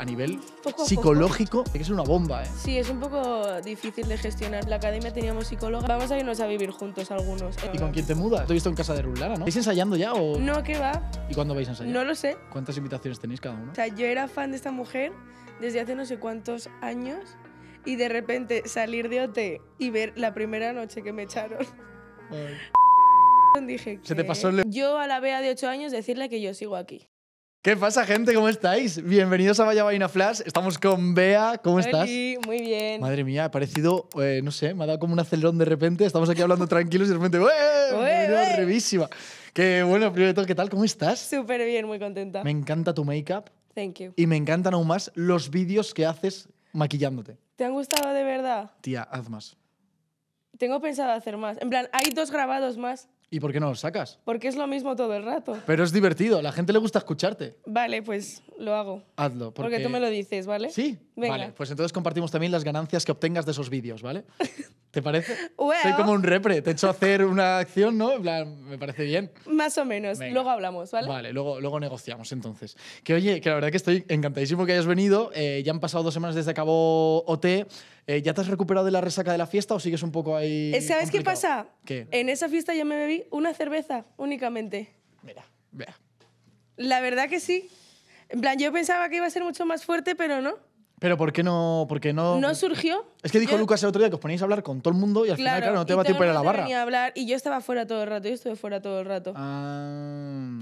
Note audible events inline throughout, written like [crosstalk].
a nivel psicológico, psicológico que es una bomba, ¿eh? Sí, es un poco difícil de gestionar. La academia teníamos psicóloga. Vamos a irnos a vivir juntos algunos. ¿Y con quién te mudas? Te visto en casa de Rulara, ¿no? ¿Vais ensayando ya o...? No, ¿qué va? ¿Y cuándo vais a ensayar? No lo sé. ¿Cuántas invitaciones tenéis cada uno? O sea, yo era fan de esta mujer desde hace no sé cuántos años y de repente salir de OT y ver la primera noche que me echaron. [laughs] Dije que... Se te pasó Yo a la Bea de 8 años decirle que yo sigo aquí. ¿Qué pasa, gente? ¿Cómo estáis? Bienvenidos a Vaya Vaina Flash. Estamos con Bea. ¿Cómo estás? Muy bien. Madre mía, ha parecido, eh, no sé, me ha dado como un acelerón de repente. Estamos aquí hablando [laughs] tranquilos y de repente, Qué bueno, primero ¿qué tal? ¿Cómo estás? Súper bien, muy contenta. Me encanta tu make Thank you. Y me encantan aún más los vídeos que haces maquillándote. ¿Te han gustado de verdad? Tía, haz más. Tengo pensado hacer más. En plan, hay dos grabados más. ¿Y por qué no lo sacas? Porque es lo mismo todo el rato. Pero es divertido, a la gente le gusta escucharte. Vale, pues lo hago. Hazlo. Porque, porque tú me lo dices, ¿vale? Sí. Venga. Vale, pues entonces compartimos también las ganancias que obtengas de esos vídeos, ¿vale? [laughs] ¿Te parece? Soy como un repre, te echo a hacer una acción, ¿no? me parece bien. Más o menos, luego hablamos, ¿vale? Vale, luego, luego negociamos entonces. Que oye, que la verdad que estoy encantadísimo que hayas venido, eh, ya han pasado dos semanas desde que acabó OT, eh, ¿ya te has recuperado de la resaca de la fiesta o sigues un poco ahí? Eh, ¿Sabes qué pasa? En esa fiesta yo me bebí una cerveza únicamente. Mira, vea. La verdad que sí. En plan, yo pensaba que iba a ser mucho más fuerte, pero no. Pero ¿por qué no? no... no surgió. Es que dijo Lucas el otro día que os ponéis a hablar con todo el mundo y al final, claro, no te va a tiempo ir a la barra. a hablar y yo estaba fuera todo el rato, yo estuve fuera todo el rato. Ah.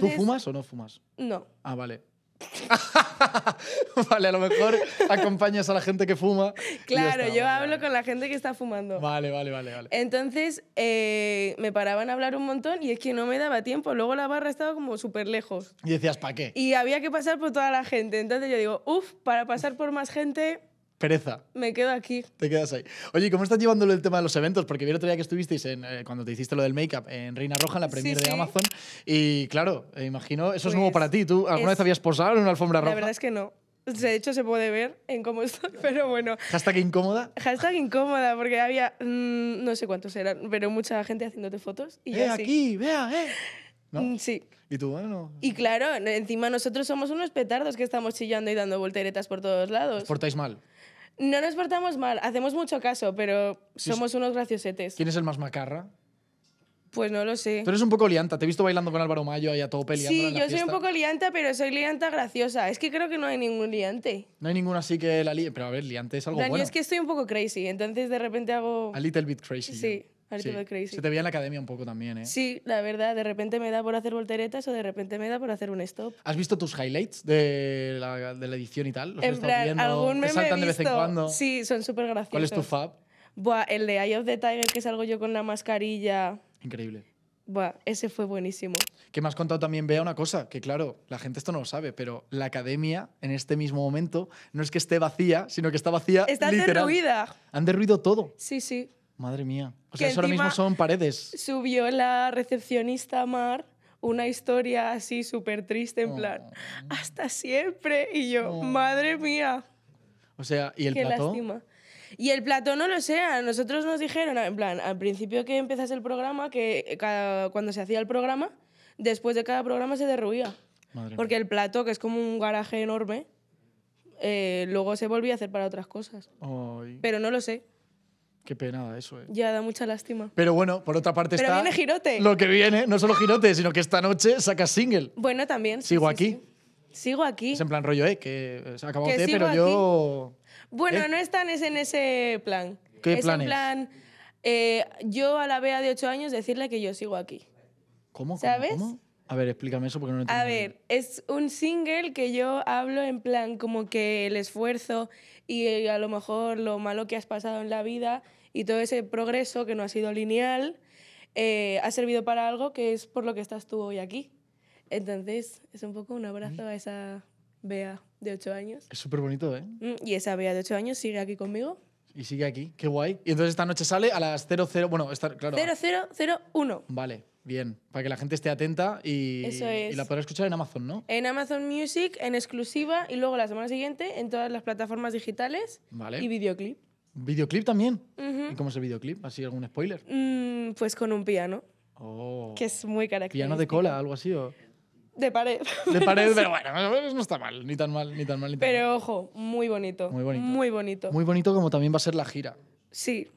¿Tú fumas o no fumas? No. Ah, vale. [laughs] vale, a lo mejor acompañas a la gente que fuma. Claro, yo hablo con la gente que está fumando. Vale, vale, vale. vale. Entonces eh, me paraban a hablar un montón y es que no me daba tiempo. Luego la barra estaba como súper lejos. Y decías, ¿para qué? Y había que pasar por toda la gente. Entonces yo digo, uff, para pasar por más gente pereza. Me quedo aquí. Te quedas ahí. Oye, ¿cómo estás llevándolo el tema de los eventos? Porque vi el otro día que estuvisteis en, eh, cuando te hiciste lo del make-up en Reina Roja, en la premiere de Amazon. Y claro, eh, imagino, eso es nuevo pues para ti. ¿Tú alguna vez habías posado en una alfombra roja? La verdad es que no. De hecho, se puede ver en cómo estoy, [laughs] pero bueno. ¿Hashtag incómoda? Hashtag incómoda, porque había, mm, no sé cuántos eran, pero mucha gente haciéndote fotos. Y eh, aquí, vea, eh! ¿no? Mm, sí. Y tú, bueno. Y claro, encima nosotros somos unos petardos que estamos chillando y dando volteretas por todos lados. ¿Os portáis mal? No nos portamos mal, hacemos mucho caso, pero somos unos graciosetes. ¿Quién es el más macarra? Pues no lo sé. pero eres un poco lianta. Te he visto bailando con Álvaro Mayo ahí a todo peleando. Sí, yo soy un poco lianta, pero soy lianta graciosa. Es que creo que no hay ningún liante. No hay ninguna así que la líe. Pero a ver, liante es algo Daniel, bueno. es que estoy un poco crazy, entonces de repente hago. A little bit crazy. Sí. ¿eh? Se te veía en la academia un poco también, ¿eh? Sí, la verdad, de repente me da por hacer volteretas o de repente me da por hacer un stop. ¿Has visto tus highlights de la, de la edición y tal? ¿Los en algún me saltan visto? de vez en cuando? Sí, son súper graciosos. ¿Cuál es tu fab? Buah, el de Eye of the Tiger que salgo yo con la mascarilla. Increíble. Buah, ese fue buenísimo. Que me has contado también, vea una cosa, que claro, la gente esto no lo sabe, pero la academia en este mismo momento no es que esté vacía, sino que está vacía. Está literal. derruida. Han derruido todo. Sí, sí. Madre mía. O sea, eso lo mismo son paredes. Subió la recepcionista Mar una historia así súper triste, en plan, oh. hasta siempre. Y yo, oh. madre mía. O sea, ¿y el Qué Lástima. Y el plató no lo sea. Nosotros nos dijeron, en plan, al principio que empezase el programa, que cuando se hacía el programa, después de cada programa se derruía. porque el plató, que es como un garaje enorme, eh, luego se volvía a hacer para otras cosas. Pero no lo sé. Qué pena eso, eh. Ya, da mucha lástima. Pero bueno, por otra parte Pero viene Girote. Lo que viene, no solo Girote, sino que esta noche sacas single. Bueno, también. Sigo aquí. Sigo aquí. Es en plan rollo, eh, que se ha acabado pero yo. Bueno, eh. no están es en ese plan. ¿Qué es plan en eh, plan yo a la Bea de ocho años decirle que yo sigo aquí. ¿Cómo? ¿Sabes? A ver, explícame eso porque no lo entiendo. A ver, es un single que yo hablo en plan como que el esfuerzo y a lo mejor lo malo que has pasado en la vida y todo ese progreso que no ha sido lineal eh, ha servido para algo que es por lo que estás tú hoy aquí. Entonces, es un poco un abrazo a esa Bea de ocho años. Es súper bonito, ¿eh? Mm, y esa Bea de ocho años sigue aquí conmigo. Y sigue aquí, qué guay. Y entonces esta noche sale a las 00, bueno, está claro. 0001. Vale, bien, para que la gente esté atenta y, la pueda escuchar en Amazon, ¿no? En Amazon Music, en exclusiva y luego la semana siguiente en todas las plataformas digitales y videoclip. ¿Videoclip también? ¿Y cómo es el videoclip? ¿Así algún spoiler? Mm, pues con un piano. Oh. Que es muy característico. ¿Piano de cola, algo así? O? De pared. De pared, pero [laughs] bueno, no está mal, ni tan mal, ni tan mal. pero ojo, muy bonito. Muy bonito. Muy bonito. como también va a ser la gira. Sí.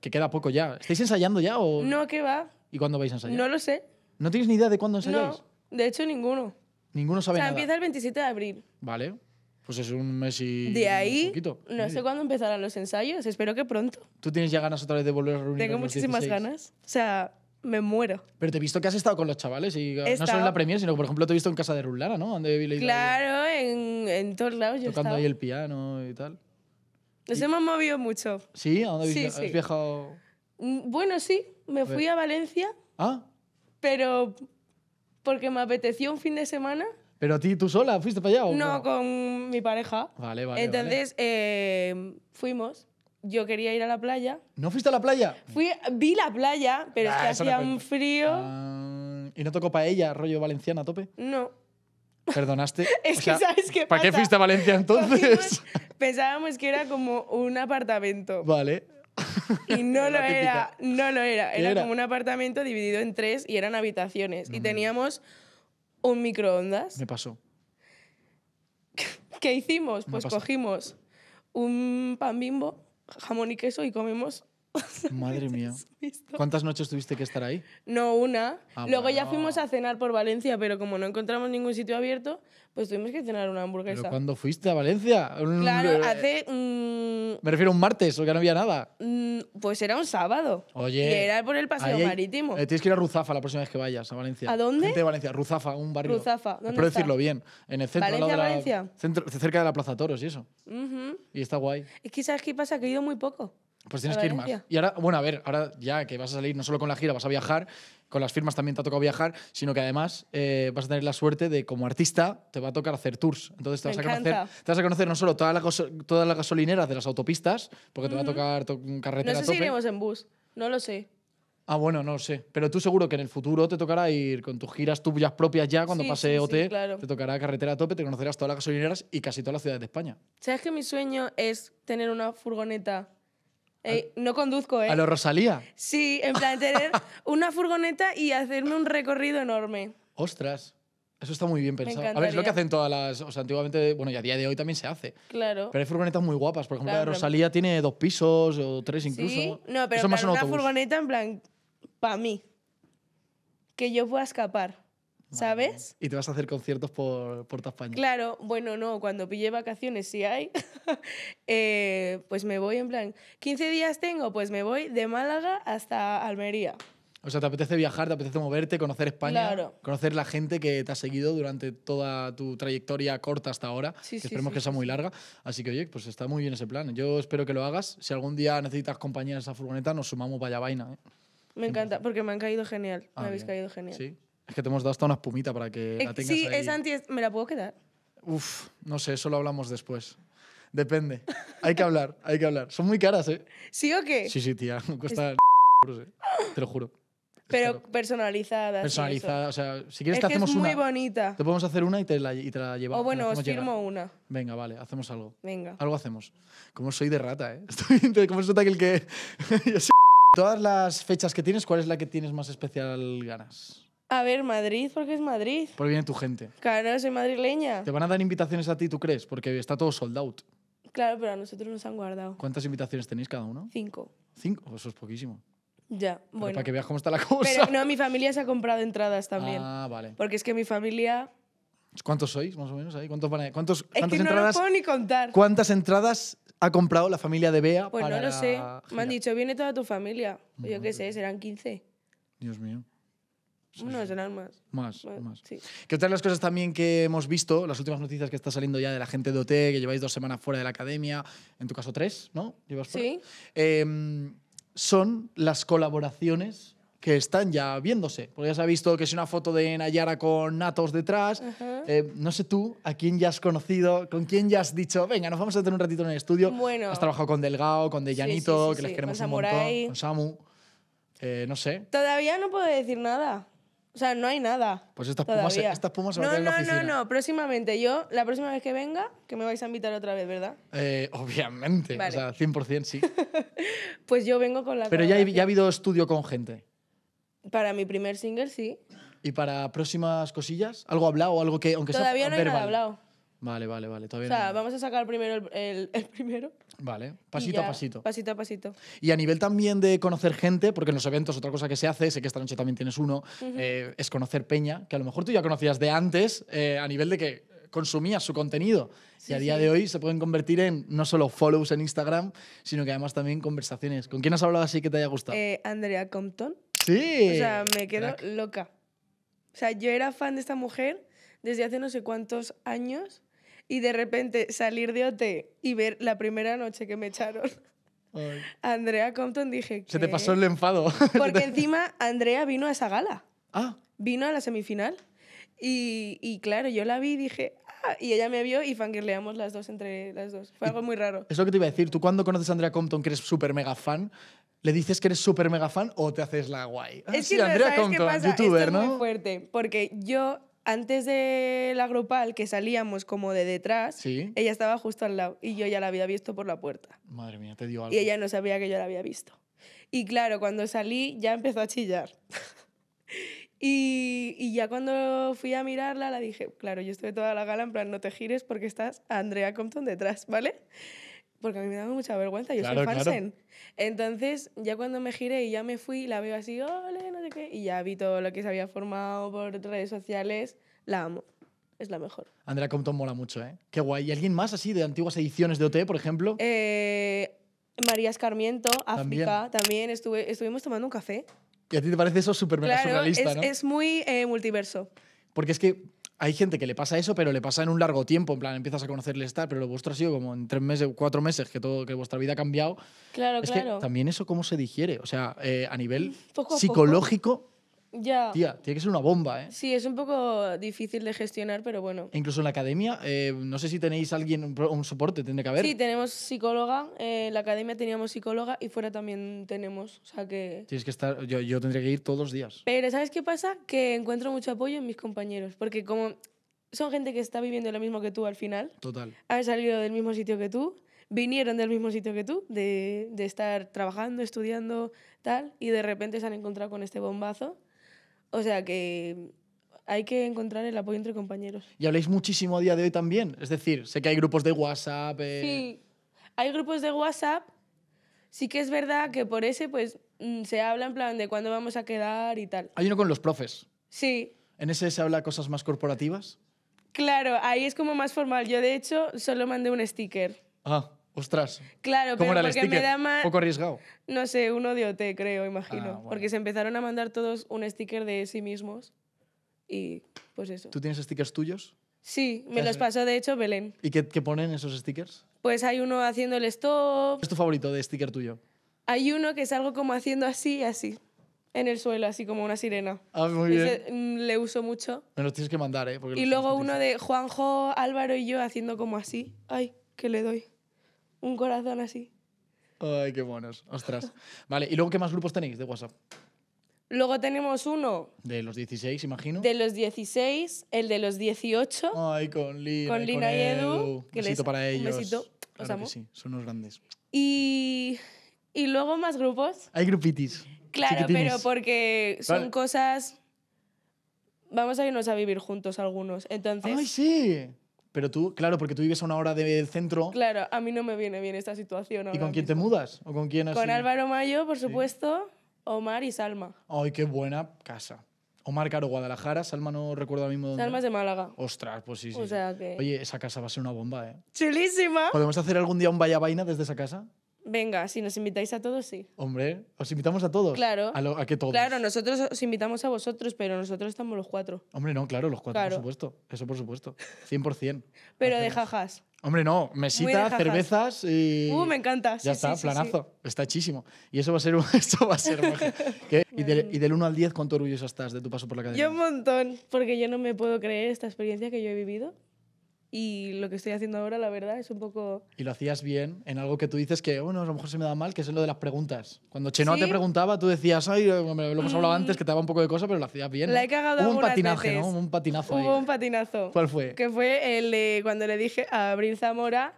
Que queda poco ya. ¿Estáis ensayando ya o...? No, que va. ¿Y cuándo vais a ensayar? No lo sé. ¿No tienes ni idea de cuándo ensayáis? No, de hecho ninguno. Ninguno sabe empieza el 27 de abril. Vale. Pues es un mes y. De ahí, poquito, no sé cuándo empezarán los ensayos, espero que pronto. ¿Tú tienes ya ganas otra vez de volver a reunirnos? Tengo muchísimas ganas. O sea, me muero. Pero te he visto que has estado con los chavales y no solo en la Premiere, sino por ejemplo te he visto en casa de Rullara, ¿no? Claro, en, en todos lados yo Tocando ahí el piano y tal. Nos hemos movido mucho. ¿Sí? ¿A dónde has viajado? Mm, bueno, sí, me fui a Valencia, ¿Ah? pero porque me apeteció un fin de semana ¿Pero a ti tú sola fuiste para allá? ¿o no, con mi pareja. Vale, vale. Entonces eh, fuimos. Yo quería ir a la playa. ¿No fuiste a la playa? Fui, vi la playa, pero es ah, que hacía un frío. Ah, ¿Y no tocó para ella rollo valenciana a tope? No. ¿Perdonaste? [laughs] es que sabes ¿Para qué fuiste a Valencia entonces? pensábamos que era como un apartamento. Vale. Y no [laughs] lo era, no lo era. Era, como un apartamento dividido en tres y eran habitaciones. Y mm. teníamos un microondas. Me pasó. ¿Qué hicimos? Pues cogimos un pan bimbo, jamón y queso y comimos [laughs] Madre mía. ¿Cuántas noches tuviste que estar ahí? No, una. Ah, Luego ya fuimos a cenar por Valencia, pero como no encontramos ningún sitio abierto, pues tuvimos que cenar una hamburguesa. ¿Pero cuándo fuiste a Valencia? Claro, eh, hace... me refiero a un martes, o que no había nada. Mm, pues era un sábado. Oye. era por el paseo marítimo. Eh, tienes que ir a Ruzafa la próxima vez que vayas a Valencia. ¿A dónde? Gente de Valencia, Ruzafa, un barrio. Ruzafa, ¿dónde decirlo bien. En el centro. Valencia, de la, Valencia. cerca de la Plaza Toros y eso. Y está guay. Es que, ¿sabes qué pasa? Que he ido muy poco. Pues tienes que ir más. Y ahora, bueno, a ver, ahora ya que vas a salir no solo con la gira, vas a viajar, con las firmas también te ha tocado viajar, sino que además eh, vas a tener la suerte de, como artista, te va a tocar hacer tours. Entonces te, vas a, conocer, te vas, a conocer, no solo todas las toda la gasolineras de las autopistas, porque te va a tocar to carretera. No sé si iremos en bus, no lo sé. Ah, bueno, no lo sé. Pero tú seguro que en el futuro te tocará ir con tus giras tuyas propias ya, cuando pase OT, te tocará carretera a tope, te conocerás todas las gasolineras y casi todas las ciudades de España. ¿Sabes que mi sueño es tener una furgoneta no conduzco, ¿eh? ¿A lo Rosalía? Sí, en plan tener [laughs] una furgoneta y hacerme un recorrido enorme. ¡Ostras! Eso está muy bien pensado. A ver, es lo que hacen todas las. O sea, antiguamente, bueno, y a día de hoy también se hace. Claro. Pero hay furgonetas muy guapas. Por ejemplo, la de Rosalía tiene dos pisos o tres incluso. Sí, no, pero una furgoneta en plan. Para mí. Que yo pueda escapar. ¿sabes? Y te vas a hacer conciertos por, por toda España. Claro, bueno, no, cuando pille vacaciones, si hay, [laughs] eh, pues me voy en plan, 15 días tengo, pues me voy de Málaga hasta Almería. O sea, te apetece viajar, te apetece moverte, conocer España, conocer la gente que te ha seguido durante toda tu trayectoria corta hasta ahora, sí, que esperemos que sea muy larga. Así que, oye, pues está muy bien ese plan. Yo espero que lo hagas. Si algún día necesitas compañía en esa furgoneta, nos sumamos vaya vaina. ¿eh? Me encanta, porque me han caído genial. Ah, me habéis caído genial. Sí, es que te hemos dado hasta una espumita para que la tengas Sí, ahí. es anti... ¿Me la puedo quedar? Uf, no sé, eso lo hablamos después. Depende. Hay que hablar, hay que hablar. Son muy caras, ¿eh? ¿Sí o qué? Sí, sí, tía. [laughs] Cuesta ¿eh? Te lo juro. Pero personalizada. Personalizada, o sea, si quieres te que hacemos es muy una. bonita. Te podemos hacer una y te la, y te la O bueno, os firmo una. Venga, vale, hacemos algo. Venga. Algo hacemos. Como soy de rata, ¿eh? [laughs] Estoy, como es que el que. [laughs] Todas las fechas que tienes, ¿cuál es la que tienes más especial ganas? A ver, Madrid, porque es Madrid. Porque viene tu gente. Claro, soy madrileña. ¿Te van a dar invitaciones a ti, tú crees? Porque está todo sold out. Claro, pero a nosotros nos han guardado. ¿Cuántas invitaciones tenéis cada uno? Cinco. ¿Cinco? Oh, eso es poquísimo. Ya, bueno. Para que veas cómo está la cosa. Pero no, mi familia se ha comprado entradas también. Ah, vale. Porque es que mi familia ¿Cuántos sois, más o menos? es cuántas que no entradas, puedo ni contar. ¿Cuántas entradas ha comprado la familia de Bea? Pues no lo sé. Me han dicho, viene toda tu familia. yo qué sé, serán 15. Dios mío. No, serán más. Más, más. más. Que otra de las cosas también que hemos visto, las últimas noticias que está saliendo ya de la gente de OT, que lleváis dos semanas fuera de la academia, en tu caso tres, ¿no? Llevas Sí. Em, son las colaboraciones que están ya viéndose. Porque ya se ha visto que es una foto de Nayara con Natos detrás. Eh, no sé tú a quién ya has conocido, con quién ya has dicho, venga, nos vamos a tener un ratito en el estudio. Bueno. Has trabajado con Delgado, con Deyanito, que les queremos un montón, con Samu. Eh, no sé. Todavía no puedo decir nada. O sea, no hay nada. Pues estas pumas, se, no, a no, en la oficina. No, no, no, próximamente. Yo, la próxima vez que venga, que me vais a invitar otra vez, ¿verdad? Eh, obviamente, o sea, 100% sí. [laughs] pues yo vengo con la Pero ya, ya ha habido estudio con gente. Para mi primer single, sí. ¿Y para próximas cosillas? ¿Algo hablado o algo que, aunque Todavía sea no hay hablado. Vale, vale, vale. Todavía o sea, vamos a sacar primero el, [laughs] primero. Vale, pasito a pasito. Pasito a pasito. Y a nivel también de conocer gente, porque en los eventos otra cosa que se hace, sé que esta noche también tienes uno, eh, es conocer peña, que a lo mejor tú ya conocías de antes, eh, a nivel de que consumías su contenido. y a día de hoy se pueden convertir en no solo follows en Instagram, sino que además también conversaciones. ¿Con quién has hablado así que te haya gustado? Eh, Andrea Compton. Sí. O sea, me quedo loca. O sea, yo era fan de esta mujer desde hace no sé cuántos años y de repente salir de OT y ver la primera noche que me echaron. Andrea Compton dije Se te pasó el enfado. [laughs] Porque encima Andrea vino a esa gala. Ah. Vino a la semifinal. Y, claro, yo la vi y dije, ah, y ella me vio y fangirleamos las dos entre las dos. Fue algo muy raro. Es lo que te iba a decir. Tú cuando conoces a Andrea Compton, que eres súper mega fan, ¿le dices que eres súper mega fan o te haces la guay? es ah, que Andrea Compton, qué pasa? youtuber, ¿no? Es muy fuerte, porque yo antes del la que salíamos como de detrás, ella estaba justo al lado y yo ya la había visto por la puerta. Madre mía, te dio algo. Y ella no sabía que yo la había visto. Y claro, cuando salí ya empezó a chillar. [laughs] y, ya cuando fui a mirarla, la dije, claro, yo estuve toda la gala en plan, no te gires porque estás Andrea Compton detrás, ¿vale? porque a mí me daba mucha vergüenza, yo soy fansen. Entonces, ya cuando me giré y ya me fui, la veo así, no sé qué, y ya vi todo lo que se había formado por redes sociales, la amo. Es la mejor. Andrea Compton mola mucho, ¿eh? Qué guay. ¿Y alguien más así de antiguas ediciones de OT, por ejemplo? Eh, María Escarmiento, África, también, estuve, estuvimos tomando un café. ¿Y a ti te parece eso súper es, es muy eh, multiverso. Porque es que hay gente que le pasa eso, pero le pasa en un largo tiempo. En plan, empiezas a conocerle estar, pero lo vuestro ha sido como en tres meses, cuatro meses que todo, que vuestra vida ha cambiado. Claro, es claro. también eso cómo se digiere. O sea, eh, a nivel psicológico. Ya. Tía, tiene que ser una bomba, ¿eh? Sí, es un poco difícil de gestionar, pero bueno. incluso en la academia, eh, no sé si tenéis alguien, un, soporte, tiene que haber. Sí, tenemos psicóloga, eh, en la academia teníamos psicóloga y fuera también tenemos, o sea que... Tienes que estar, yo, yo tendría que ir todos los días. Pero ¿sabes qué pasa? Que encuentro mucho apoyo en mis compañeros, porque como son gente que está viviendo lo mismo que tú al final. Total. Han salido del mismo sitio que tú, vinieron del mismo sitio que tú, de, de estar trabajando, estudiando, tal, y de repente se han encontrado con este bombazo o sea que hay que encontrar el apoyo entre compañeros. Y habláis muchísimo a día de hoy también. Es decir, sé que hay grupos de WhatsApp. Eh. Sí, hay grupos de WhatsApp. Sí que es verdad que por ese, pues, mm, se habla en plan de cuándo vamos a quedar y tal. Hay uno con los profes. Sí. ¿En ese se habla cosas más corporativas? Claro, ahí es como más formal. Yo, de hecho, solo mandé un sticker. Ah. Ostras. Claro, pero porque sticker? me da Poco arriesgado. No sé, uno un OT, creo, imagino. Ah, porque se empezaron a mandar todos un sticker de sí mismos. Y pues eso. ¿Tú tienes stickers tuyos? Sí, me ah, los pasó de hecho Belén. ¿Y qué, ponen esos stickers? Pues hay uno haciendo el stop. es tu favorito de sticker tuyo? Hay uno que es algo como haciendo así y así. En el suelo, así como una sirena. Ah, muy bien. le uso mucho. Me los tienes que mandar, ¿eh? y luego uno de Juanjo, Álvaro y yo haciendo como así. Ay, que le doy un corazón así. Ay, qué buenos. Ostras. Vale, ¿y luego qué más grupos tenéis de WhatsApp? Luego tenemos uno. De los 16, imagino. De los 16, el de los 18. Ay, con Lina. Con y, Edu. Un besito para ellos. Un besito. sí, son unos grandes. Y, y luego más grupos. Hay grupitis. Claro, pero porque son cosas. Vamos a irnos a vivir juntos algunos. Entonces. ¡Ay, sí! Pero tú, claro, porque tú vives a una hora del centro. Claro, a mí no me viene bien esta situación. ¿Y con quién te mudas? ¿O con quién Con Álvaro Mayo, por supuesto, Omar y Salma. Ay, qué buena casa. Omar Caro, Guadalajara, Salma no recuerdo mí mismo dónde. Salma es de Málaga. Ostras, pues sí, sí. O sea que... Oye, esa casa va a ser una bomba, ¿eh? Chulísima. ¿Podemos hacer algún día un vaya vaina desde esa casa? Venga, si nos invitáis a todos, sí. Hombre, os invitamos a todos. Claro. ¿A, que todos? Claro, nosotros os invitamos a vosotros, pero nosotros estamos los cuatro. Hombre, no, claro, los cuatro, por supuesto. Eso por supuesto. 100%. [laughs] pero de jajas. Hombre, no, mesita, cervezas y. Uh, me encanta. ya está, planazo. Está hechísimo. Y eso va a ser. [laughs] Esto va a ser [laughs] ¿Y, del, y, 1 al 10, ¿cuánto orgulloso estás de tu paso por la calle Yo un montón, porque yo no me puedo creer esta experiencia que yo he vivido y lo que estoy haciendo ahora, la verdad, es un poco... Y lo hacías bien en algo que tú dices que, bueno, a lo mejor se me da mal, que es lo de las preguntas. Cuando Chenoa te preguntaba, tú decías, ay, eh, lo hemos hablado mm. antes, que te daba un poco de cosa, pero lo hacías bien. La he cagado un patinaje, ¿no? Un patinazo Hubo un patinazo. ¿Cuál fue? Que fue el de cuando le dije a Abril Zamora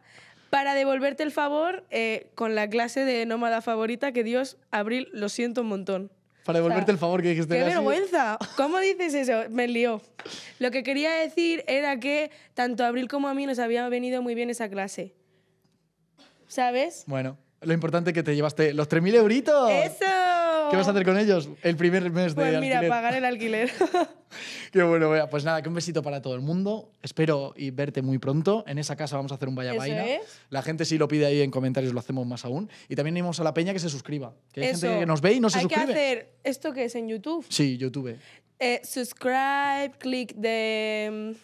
para devolverte el favor eh, con la clase de nómada favorita que Dios, Abril, lo siento un montón para devolverte el favor que dijiste. ¡Qué vergüenza! ¿Cómo dices eso? Me lió. Lo que quería decir era que tanto a Abril como a mí nos había venido muy bien esa clase. ¿Sabes? Bueno, lo importante es que te llevaste los 3.000 euritos. ¡Eso! ¿Qué vas a hacer con ellos el primer mes de pues mira, pagar el alquiler. [laughs] Qué bueno, Pues nada, que un besito para todo el mundo. Espero y verte muy pronto. En esa casa vamos a hacer un vaya vaina. La gente si lo pide ahí en comentarios, lo hacemos más aún. Y también animamos a la peña que se suscriba. Que hay gente que nos ve y no se Hay que hacer esto que es en YouTube. Sí, YouTube. Eh, subscribe, click the,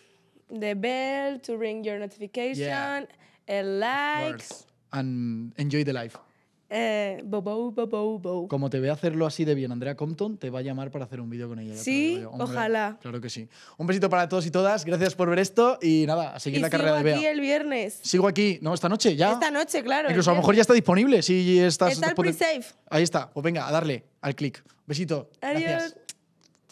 the bell to ring your notification, like. And enjoy the life. Eh, Como te ve hacerlo así de bien, Andrea Compton te va a llamar para hacer un vídeo con ella. Sí, ojalá. Claro que sí. Un besito para todos y todas. Gracias por ver esto y nada, a seguir la carrera de Bea. aquí el viernes. Sigo aquí, no, esta noche ya. Esta noche, claro. Incluso a lo mejor ya está disponible si estás. Está el pre Ahí está. Pues venga, a darle al clic. Besito. Adiós. Gracias.